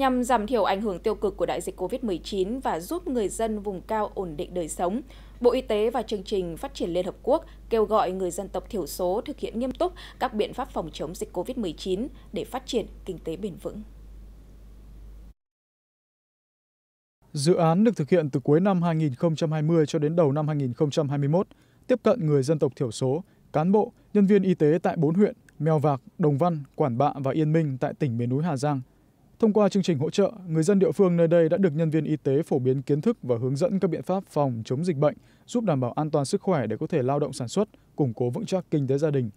nhằm giảm thiểu ảnh hưởng tiêu cực của đại dịch COVID-19 và giúp người dân vùng cao ổn định đời sống. Bộ Y tế và chương trình Phát triển Liên Hợp Quốc kêu gọi người dân tộc thiểu số thực hiện nghiêm túc các biện pháp phòng chống dịch COVID-19 để phát triển kinh tế bền vững. Dự án được thực hiện từ cuối năm 2020 cho đến đầu năm 2021, tiếp cận người dân tộc thiểu số, cán bộ, nhân viên y tế tại 4 huyện Mèo Vạc, Đồng Văn, Quản Bạ và Yên Minh tại tỉnh miền núi Hà Giang Thông qua chương trình hỗ trợ, người dân địa phương nơi đây đã được nhân viên y tế phổ biến kiến thức và hướng dẫn các biện pháp phòng chống dịch bệnh, giúp đảm bảo an toàn sức khỏe để có thể lao động sản xuất, củng cố vững chắc kinh tế gia đình